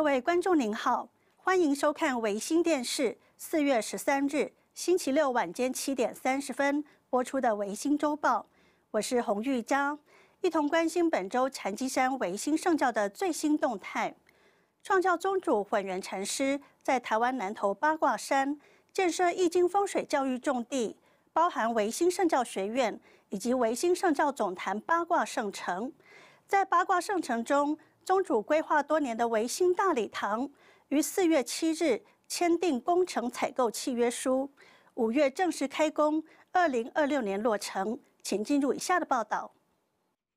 各位观众您好，欢迎收看维新电视四月十三日星期六晚间七点三十分播出的维新周报。我是洪玉章，一同关心本周禅机山维新圣教的最新动态。创教宗主混元禅师在台湾南投八卦山建设易经风水教育重地，包含维新圣教学院以及维新圣教总坛八卦圣城。在八卦圣城中，宗主规划多年的维新大礼堂，于四月七日签订工程采购契约书，五月正式开工，二零二六年落成。请进入以下的报道：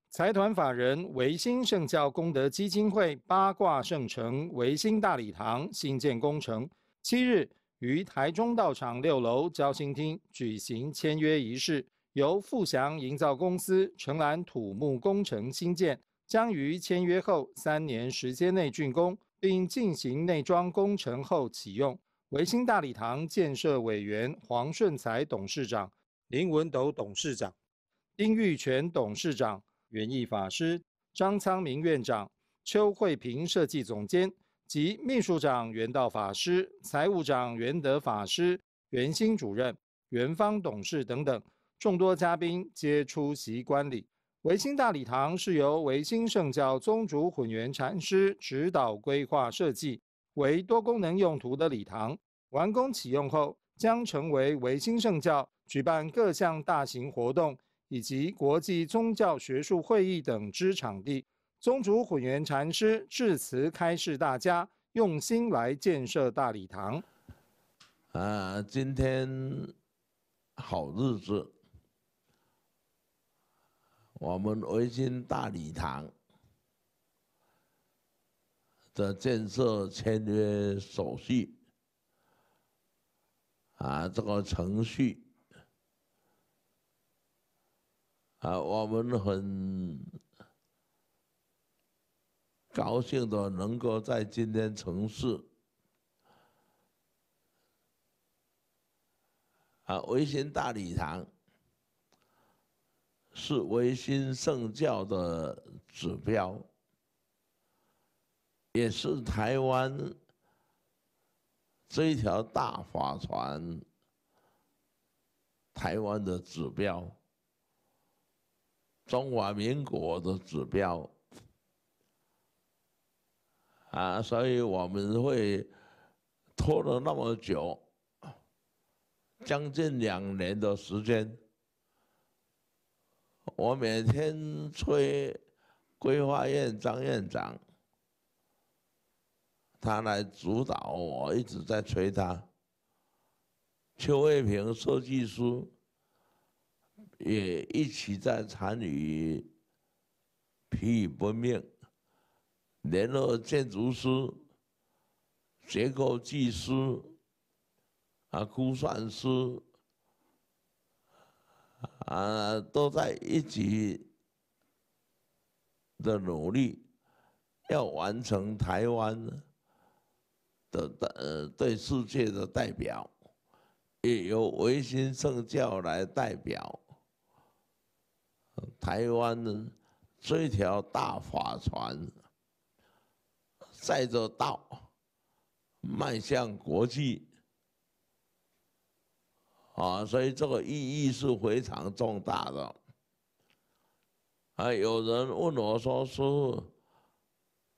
财团法人维新圣教功德基金会八卦圣城维新大礼堂新建工程，七日于台中道场六楼交心厅举行签约仪式，由富祥营造公司承揽土木工程新建。将于签约后三年时间内竣工，并进行内装工程后启用。维新大礼堂建设委员黄顺财董事长、林文斗董事长、丁玉泉董事长、圆艺法师、张昌明院长、邱惠平设计总监及秘书长袁道法师、财务长袁德法师、袁新主任、圆芳董事等等众多嘉宾皆出席观礼。维新大礼堂是由维新圣教宗主混元禅师指导规划设计，为多功能用途的礼堂。完工启用后，将成为维新圣教举办各项大型活动以及国际宗教学术会议等之场地。宗主混元禅师致辞开示大家，用心来建设大礼堂。啊，今天好日子。我们维新大礼堂的建设签约手续，啊，这个程序，啊，我们很高兴的能够在今天从事啊维新大礼堂。是唯心圣教的指标，也是台湾这一条大法船、台湾的指标、中华民国的指标啊，所以我们会拖了那么久，将近两年的时间。我每天催规划院张院长，他来主导我一直在催他。邱卫平设计师也一起在参与，疲于奔命，联络建筑师、结构技师、啊估算师。啊，都在一起的努力，要完成台湾的呃对世界的代表，也由唯心圣教来代表台湾这条大法船，载着道迈向国际。啊，所以这个意义是非常重大的。啊，有人问我说是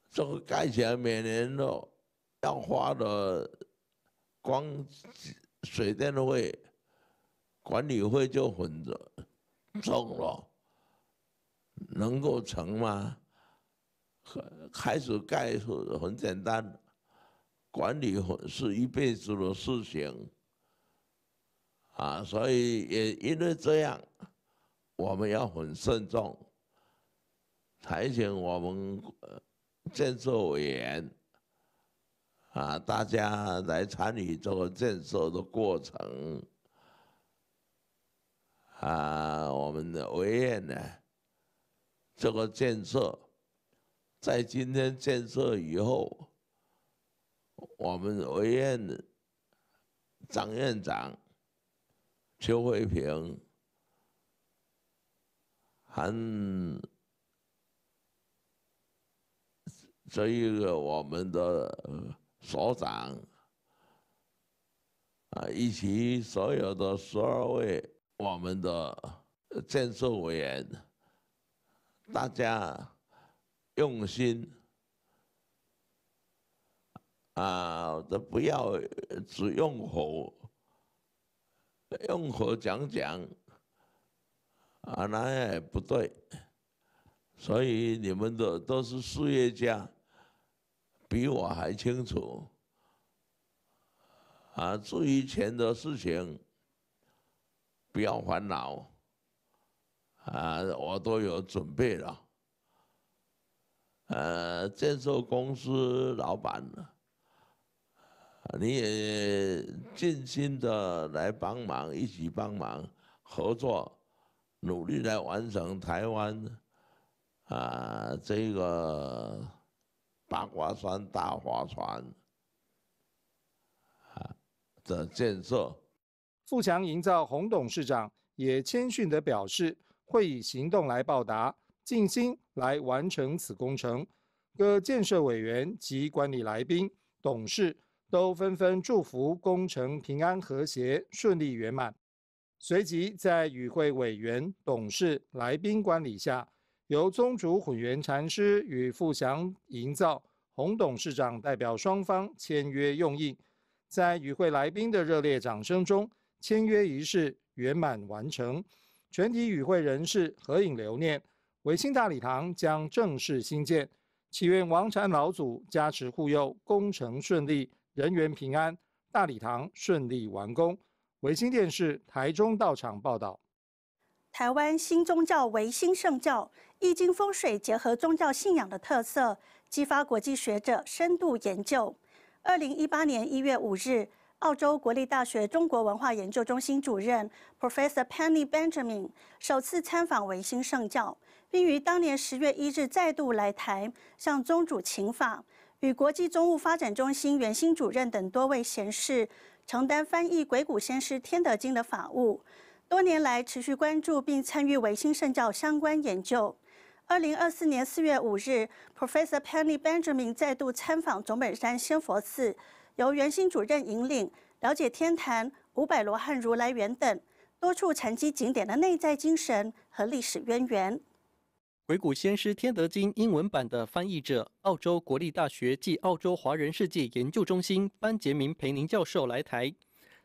这个盖起来每年的要花的光水电费、管理费就很重了，能够成吗？开始盖是很简单，管理是一辈子的事情。啊，所以也因为这样，我们要很慎重，才请我们建设委员啊，大家来参与这个建设的过程啊。我们的委员呢，这个建设在今天建设以后，我们委员的张院长。邱慧平，很这一个我们的所长啊，以及所有的十二位我们的建设委员，大家用心啊，都不要只用火，用口讲讲，啊，那也不对。所以你们的都是事业家，比我还清楚。啊，至于钱的事情，不要烦恼。啊，我都有准备了。呃，建设公司老板你也尽心的来帮忙，一起帮忙合作，努力来完成台湾啊这个八卦山大划船啊的建设。富强营造洪董事长也谦逊的表示，会以行动来报答，尽心来完成此工程。各建设委员及管理来宾、董事。都纷纷祝福工程平安和谐、顺利圆满。随即，在与会委员、董事、来宾管理下，由宗主混元禅师与富祥营造洪董事长代表双方签约用印。在与会来宾的热烈掌声中，签约仪式圆满完成。全体与会人士合影留念。维新大礼堂将正式兴建，祈愿王禅老祖加持护佑，工程顺利。人员平安，大礼堂顺利完工。维新电视台中到场报道：台湾新宗教维新圣教易经风水结合宗教信仰的特色，激发国际学者深度研究。二零一八年一月五日，澳洲国立大学中国文化研究中心主任 Professor Penny Benjamin 首次参访维新圣教，并于当年十月一日再度来台向宗主请法。与国际中物发展中心袁新主任等多位贤士承担翻译《鬼谷先师天德经》的法务，多年来持续关注并参与维新圣教相关研究。二零二四年四月五日，Professor Penny Benjamin 再度参访总本山仙佛寺，由袁新主任引领，了解天坛、五百罗汉、如来园等多处禅机景点的内在精神和历史渊源。《鬼谷先师天德经》英文版的翻译者、澳洲国立大学暨澳洲华人世界研究中心班杰明·培宁教授来台，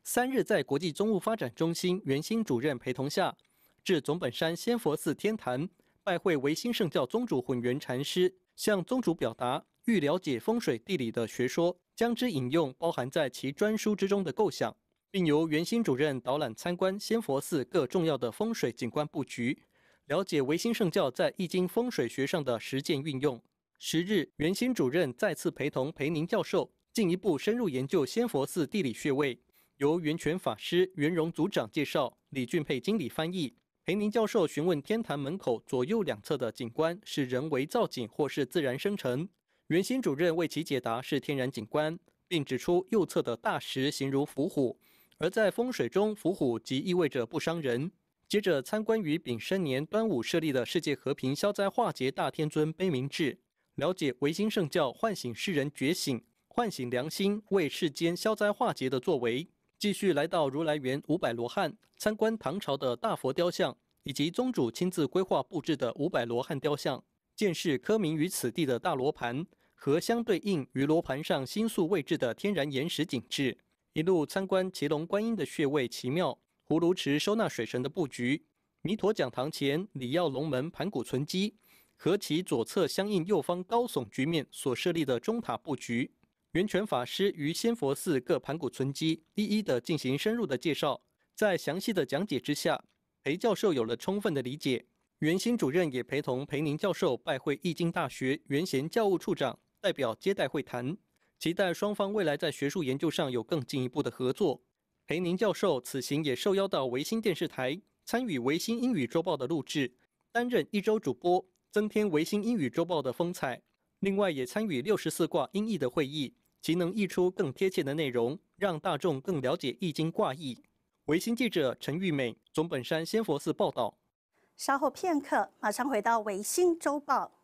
三日在国际宗务发展中心袁新主任陪同下，至总本山仙佛寺天坛拜会维新圣教宗主混元禅师，向宗主表达欲了解风水地理的学说，将之引用包含在其专书之中的构想，并由袁新主任导览参观仙佛寺各重要的风水景观布局。了解维新圣教在易经风水学上的实践运用。十日，袁新主任再次陪同裴宁教授进一步深入研究仙佛寺地理穴位，由源泉法师、袁荣组长介绍，李俊佩经理翻译。裴宁教授询问天坛门口左右两侧的景观是人为造景或是自然生成，袁新主任为其解答是天然景观，并指出右侧的大石形如伏虎，而在风水中伏虎即意味着不伤人。接着参观于丙申年端午设立的世界和平消灾化劫大天尊悲悯志，了解维新圣教唤醒世人觉醒、唤醒良心、为世间消灾化劫的作为。继续来到如来园五百罗汉，参观唐朝的大佛雕像，以及宗主亲自规划布置的五百罗汉雕像。见识科名于此地的大罗盘和相对应于罗盘上星宿位置的天然岩石景致。一路参观奇龙观音的穴位奇妙。葫芦池收纳水神的布局，弥陀讲堂前李耀龙门盘古存基和其左侧相应右方高耸局面所设立的中塔布局，源泉法师于仙佛寺各盘古存基一一的进行深入的介绍，在详细的讲解之下，裴教授有了充分的理解。袁新主任也陪同裴宁教授拜会易经大学原贤教务处长，代表接待会谈，期待双方未来在学术研究上有更进一步的合作。裴宁教授此行也受邀到维新电视台参与维新英语周报的录制，担任一周主播，增添维新英语周报的风采。另外也参与六十四卦音译的会议，即能译出更贴切的内容，让大众更了解易经卦意。维新记者陈玉美，总本山先佛寺报道。稍后片刻，马上回到维新周报。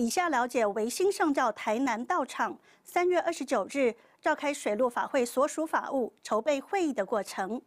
以下了解维新圣教台南道场三月二十九日召开水陆法会所属法务筹备会议的过程。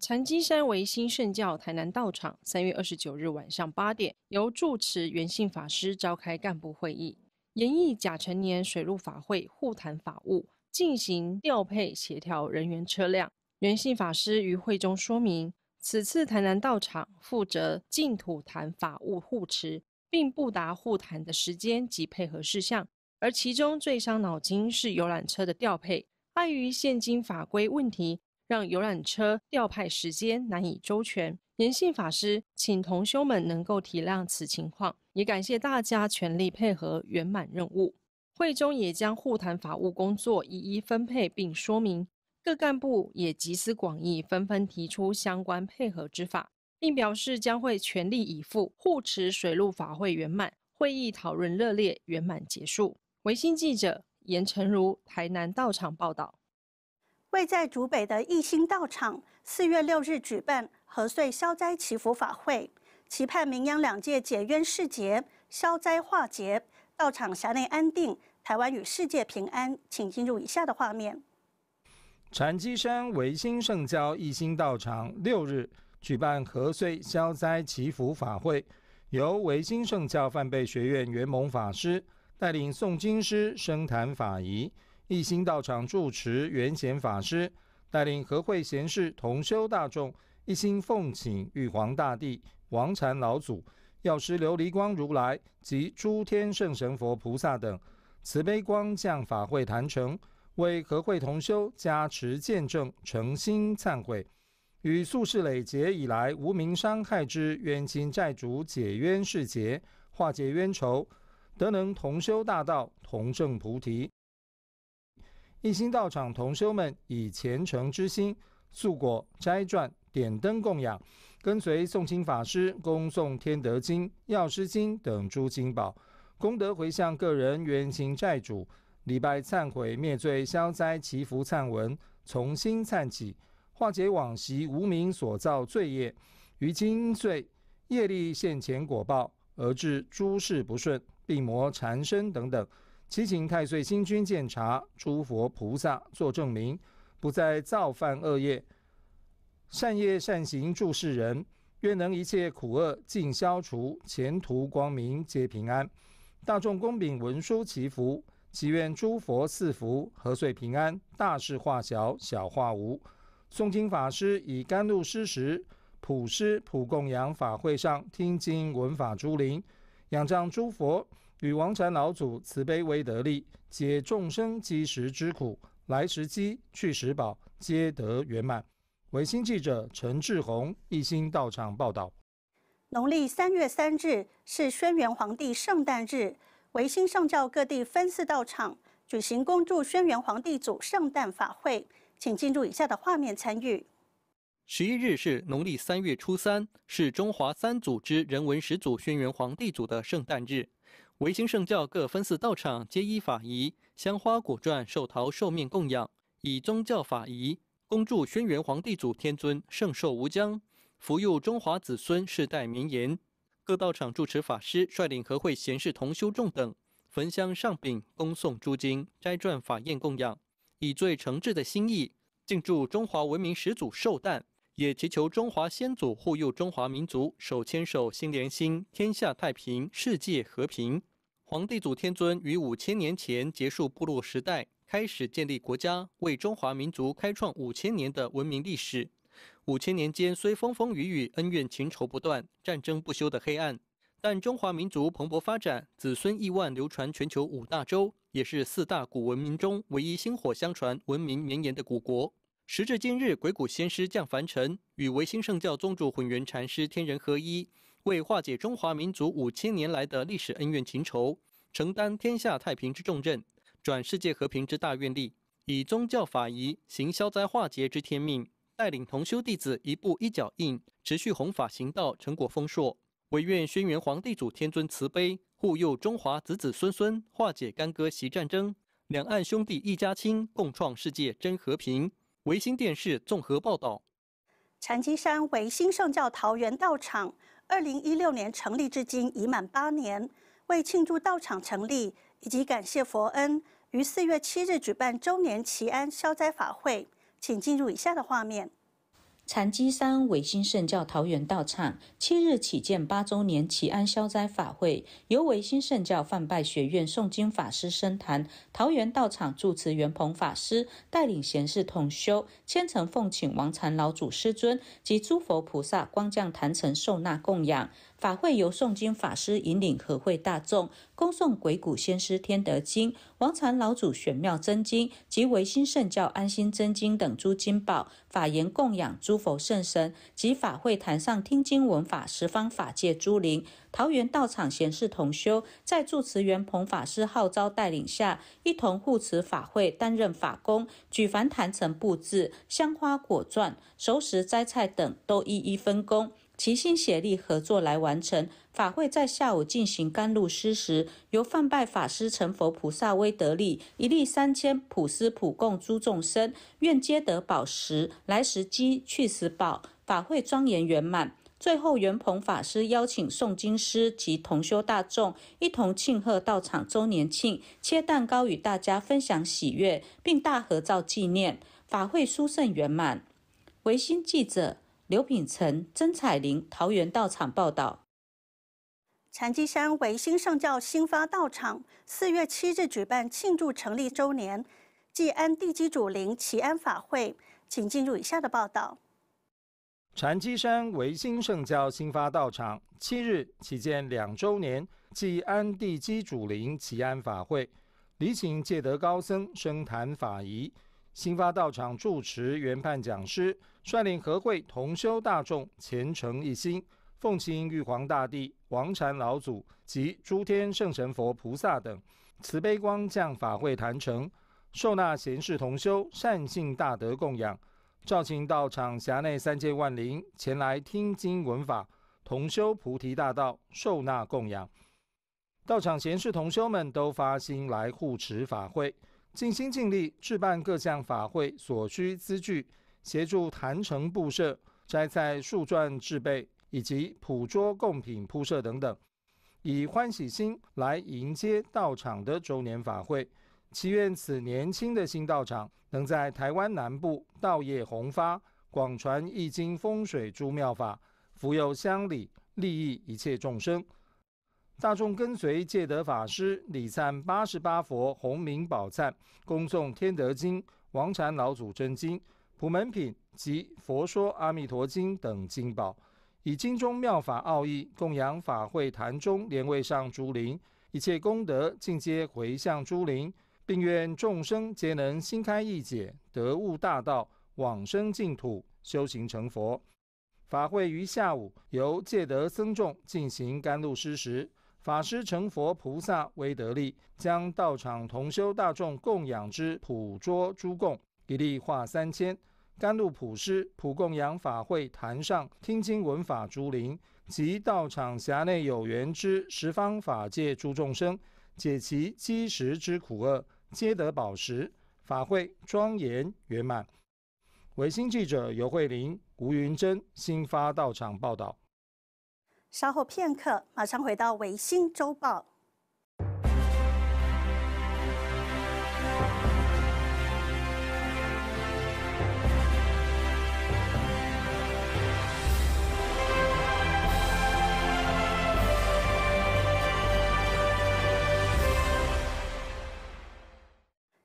禅机山维新圣教台南道场三月二十九日晚上八点，由住持元信法师召开干部会议，研议甲辰年水陆法会护坛法务，进行调配协调人员车辆。元信法师于会中说明，此次台南道场负责净土坛法务护持。并不达互谈的时间及配合事项，而其中最伤脑筋是游览车的调配，碍于现今法规问题，让游览车调派时间难以周全。严信法师请同修们能够体谅此情况，也感谢大家全力配合圆满任务。会中也将护谈法务工作一一分配并说明，各干部也集思广益，纷纷提出相关配合之法。并表示将会全力以赴护持水陆法会圆满。会议讨论热烈，圆满结束。维新记者严成儒台南道场报道。位在竹北的一心道场，四月六日举办合岁消灾祈福法会，期盼名扬两界解冤释结、消灾化劫，道场辖内安定，台湾与世界平安。请进入以下的画面。禅机山维新圣教一心道场六日。举办贺岁消灾祈福法会，由维新圣教梵贝学院元蒙法师带领诵经师生谈法仪，一心道场住持元显法师带领和会贤士同修大众一心奉请玉皇大帝、王禅老祖、药师琉璃光如来及诸天圣神佛菩萨等慈悲光降法会谈成，为和会同修加持见证，诚心忏悔。与宿世累劫以来无名伤害之冤亲债主解冤释结，化解冤仇，得能同修大道，同证菩提。一心道场同修们以虔诚之心，素果斋传点灯供养，跟随诵经法师恭诵《天德经》《药师经》等诸经宝，功德回向个人冤亲债主，礼拜忏悔灭罪消灾，祈福忏文从新忏起。化解往昔无名所造罪业，于今岁业力现前果报，而致诸事不顺、病魔缠身等等。祈请太岁星君鉴察，诸佛菩萨作证明，不再造犯恶业，善业善行助世人。愿能一切苦厄尽消除，前途光明皆平安。大众恭禀文书祈福，祈愿诸佛赐福，和岁平安，大事化小，小化无。诵经法师以甘露施食，普施普供养法会上听经闻法，诸灵仰仗诸佛与王禅老祖慈悲威德力，解众生积食之苦，来时饥，去时饱，皆得圆满。维新记者陈志宏一心到场报道。农历三月三日是轩辕皇帝圣诞日，维新上教各地分寺道场举行恭祝轩辕皇帝祖圣诞法会。请进入以下的画面参与。十一日是农历三月初三，是中华三祖之人文始祖轩辕黄帝祖的圣诞日。维新圣教各分寺道场皆依法仪，香花果馔、寿桃寿面供养，以宗教法仪恭祝轩辕黄帝祖天尊圣寿无疆，福佑中华子孙世代绵延。各道场住持法师率领和会贤士同修众等，焚香上禀，恭送诸经斋撰法宴供养。以最诚挚的心意，敬祝中华文明始祖寿诞，也祈求中华先祖护佑中华民族，手牵手，心连心，天下太平，世界和平。黄帝祖天尊于五千年前结束部落时代，开始建立国家，为中华民族开创五千年的文明历史。五千年间虽风风雨雨，恩怨情仇不断，战争不休的黑暗，但中华民族蓬勃发展，子孙亿万，流传全球五大洲。也是四大古文明中唯一薪火相传、文明绵延的古国。时至今日，鬼谷先师降凡尘，与唯心圣教宗主混元禅师天人合一，为化解中华民族五千年来的历史恩怨情仇，承担天下太平之重任，转世界和平之大愿力，以宗教法仪行消灾化劫之天命，带领同修弟子一步一脚印，持续弘法行道，成果丰硕。唯愿轩辕黄帝祖天尊慈悲。护佑中华子子孙孙，化解干戈息战争，两岸兄弟一家亲，共创世界真和平。维新电视综合报道。禅机山为新圣教桃园道场，二零一六年成立至今已满八年。为庆祝道场成立以及感谢佛恩，于四月七日举办周年祈安消灾法会，请进入以下的画面。禅机山维新圣教桃园道场七日起建八周年祈安消灾法会，由维新圣教泛拜学院诵经法师升坛，桃园道场住持圆鹏法师带领贤士统修，虔诚奉请王禅老祖师尊及诸佛菩萨光降坛城受纳供养。法会由诵经法师引领，和会大众恭送鬼谷先师天德经》、《王禅老祖玄妙真经》及《唯新圣教安心真经》等诸经宝法言供养诸佛圣神及法会坛上听经闻法十方法界诸灵。桃园道场贤士同修，在住持袁鹏法师号召带领下，一同护持法会，担任法工，举凡坛城布置、香花果馔、熟食摘菜等，都一一分工。齐心协力合作来完成法会。在下午进行甘露施时，由放拜法师成佛菩萨威德力，一力三千普施普供诸众生，愿皆得宝食，来时饥，去时饱。法会庄严圆满。最后，圆鹏法师邀请诵经师及同修大众一同庆贺道场周年庆，切蛋糕与大家分享喜悦，并大合照纪念。法会殊胜圆满。维新记者。刘品成、曾彩玲、桃园道场报道：禅机山维新圣教新发道场四月七日举办庆祝成立周年暨安地基主灵祈安法会，请进入以下的报道：禅机山维新圣教新发道场七日起建两周年暨安地基主灵祈安法会，礼请戒德高僧升坛法仪。新发道场住持、原判讲师率领和会同修大众虔诚一心，奉请玉皇大帝、王禅老祖及诸天圣神佛菩萨等慈悲光降法会坛城，受纳贤士同修善信大德供养，召请道场辖内三界万灵前来听经闻法，同修菩提大道，受纳供养。道场贤士同修们都发心来护持法会。尽心尽力置办各项法会所需资具，协助坛城布设、斋菜树转制备，以及捕捉贡品铺设等等，以欢喜心来迎接道场的周年法会，祈愿此年轻的新道场能在台湾南部道业宏发，广传易经风水诸妙法，福佑乡里，利益一切众生。大众跟随戒德法师礼赞八十八佛、弘明宝赞、恭诵《天德经》、王禅老祖真经、普门品及《佛说阿弥陀经》等经宝，以经中妙法奥义供养法会坛中莲位上诸灵，一切功德尽皆回向诸灵，并愿众生皆能心开意解，得悟大道，往生净土，修行成佛。法会于下午由戒德僧众进行甘露施食。法师成佛，菩萨威德力，将道场同修大众供养之普捉诸供，一例化三千甘露普施，普供养法会坛上听经闻法诸灵及道场辖内有缘之十方法界诸众生，解其积石之苦厄，皆得宝石。法会庄严圆满。维新记者尤慧玲、吴云珍新发道场报道。稍后片刻，马上回到《维新周报》。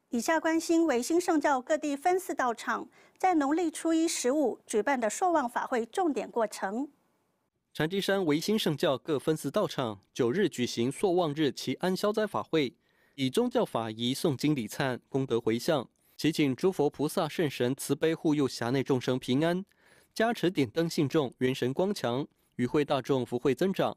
以下关心维新圣教各地分寺道场，在农历初一十五举办的朔望法会重点过程。禅机山维新圣教各分寺道场，九日举行朔望日祈安消灾法会，以宗教法仪诵经礼忏，功德回向，祈请诸佛菩萨圣神慈悲护佑辖内众生平安，加持点灯信众元神光强，与会大众福慧增长。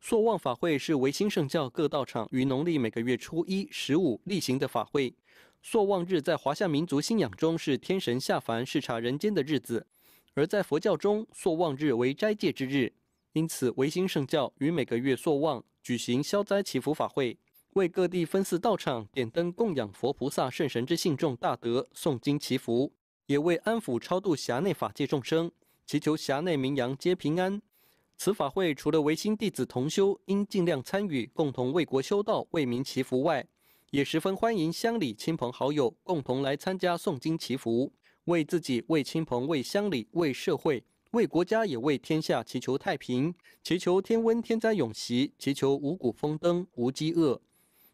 朔望法会是维新圣教各道场于农历每个月初一、十五例行的法会。朔望日在华夏民族信仰中是天神下凡视察人间的日子。而在佛教中，朔望日为斋戒之日，因此维新圣教于每个月朔望举行消灾祈福法会，为各地分寺道场点灯供养佛菩萨圣神之信众大德诵经祈福，也为安抚超度辖内法界众生，祈求辖内名扬皆平安。此法会除了维新弟子同修应尽量参与，共同为国修道、为民祈福外，也十分欢迎乡里亲朋好友共同来参加诵经祈福。为自己、为亲朋、为乡里、为社会、为国家，也为天下祈求太平，祈求天温天灾永袭，祈求五谷丰登、无饥饿。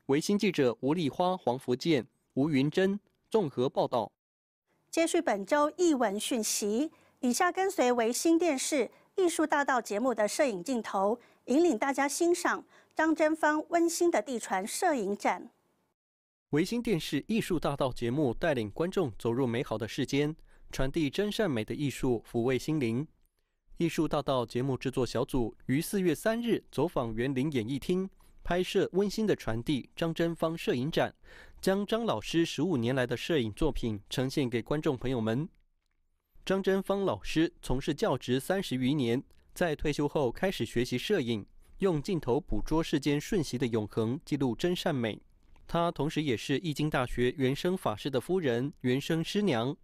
维新记者吴丽花、黄福建、吴云珍综合报道。接续本周译文讯息，以下跟随维新电视《艺术大道》节目的摄影镜头，引领大家欣赏张贞芳温馨的地传摄影展。维新电视《艺术大道》节目带领观众走入美好的世间，传递真善美的艺术，抚慰心灵。《艺术大道》节目制作小组于四月三日走访园林演艺厅，拍摄温馨的传递张真芳摄影展，将张老师十五年来的摄影作品呈现给观众朋友们。张真芳老师从事教职三十余年，在退休后开始学习摄影，用镜头捕捉世间瞬息的永恒，记录真善美。她同时也是易经大学原生法师的夫人，原生师娘。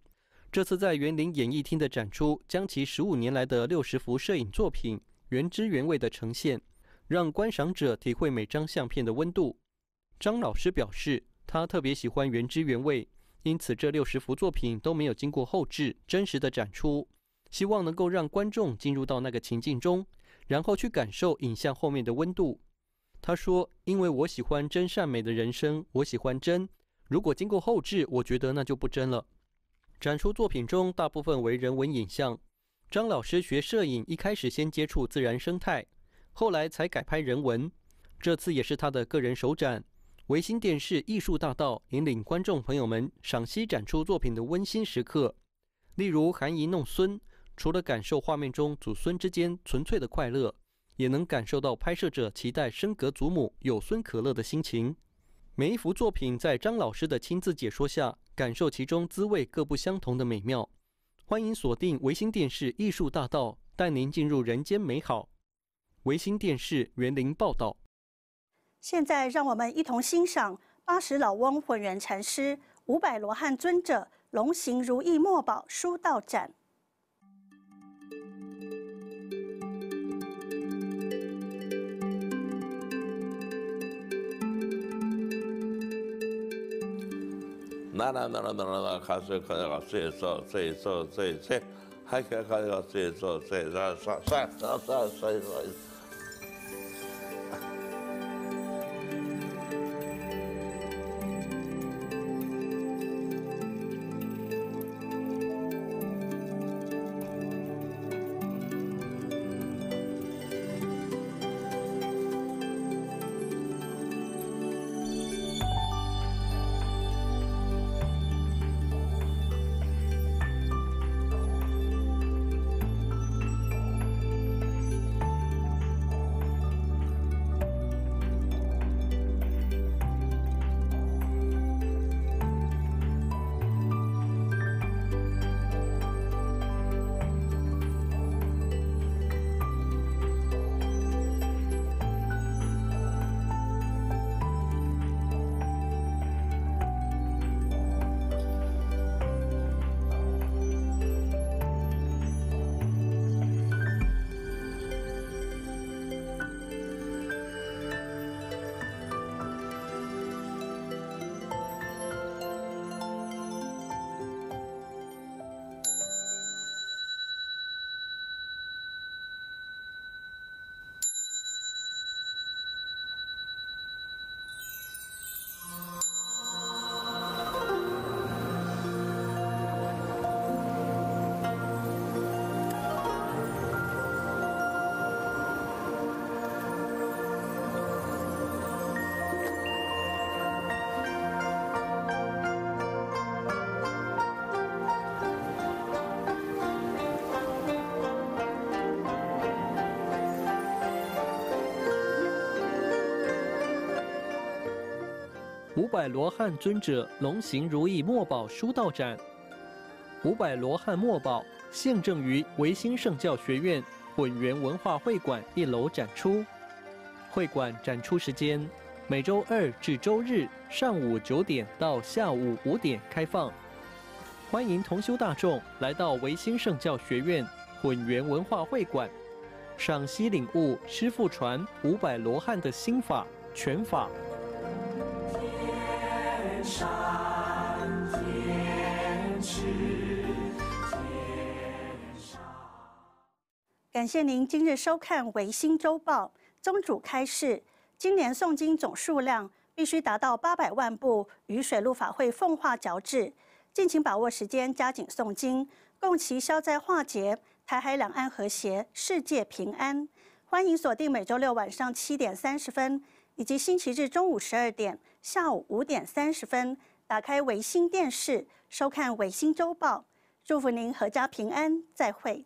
这次在园林演艺厅的展出，将其十五年来的六十幅摄影作品原汁原味的呈现，让观赏者体会每张相片的温度。张老师表示，他特别喜欢原汁原味，因此这六十幅作品都没有经过后置，真实的展出，希望能够让观众进入到那个情境中，然后去感受影像后面的温度。他说：“因为我喜欢真善美的人生，我喜欢真。如果经过后置，我觉得那就不真了。”展出作品中大部分为人文影像。张老师学摄影，一开始先接触自然生态，后来才改拍人文。这次也是他的个人首展。维新电视艺术大道引领观众朋友们赏析展出作品的温馨时刻，例如“含饴弄孙”，除了感受画面中祖孙之间纯粹的快乐。也能感受到拍摄者期待升格祖母有孙可乐的心情。每一幅作品在张老师的亲自解说下，感受其中滋味各不相同的美妙。欢迎锁定维新电视艺术大道，带您进入人间美好。维新电视园林报道。现在让我们一同欣赏八十老翁混元禅师、五百罗汉尊者、龙形如意墨宝书道展。那那那那那，开水开水开水烧开水烧水水，还开开水开水烧那烧烧烧烧烧烧。五百罗汉尊者龙形如意墨宝书道展，五百罗汉墨宝现正于维新圣教学院混元文化会馆一楼展出。会馆展出时间每周二至周日上午九点到下午五点开放。欢迎同修大众来到维新圣教学院混元文化会馆，赏析领悟师父传五百罗汉的心法拳法。感谢您今日收看维新周报。宗主开示：今年诵经总数量必须达到八百万部，与水陆法会奉化矫制，敬请把握时间，加紧诵经，共祈消灾化劫，台海两岸和谐，世界平安。欢迎锁定每周六晚上七点三十分。以及星期日中午十二点、下午五点三十分，打开维新电视收看《维新周报》，祝福您阖家平安，再会。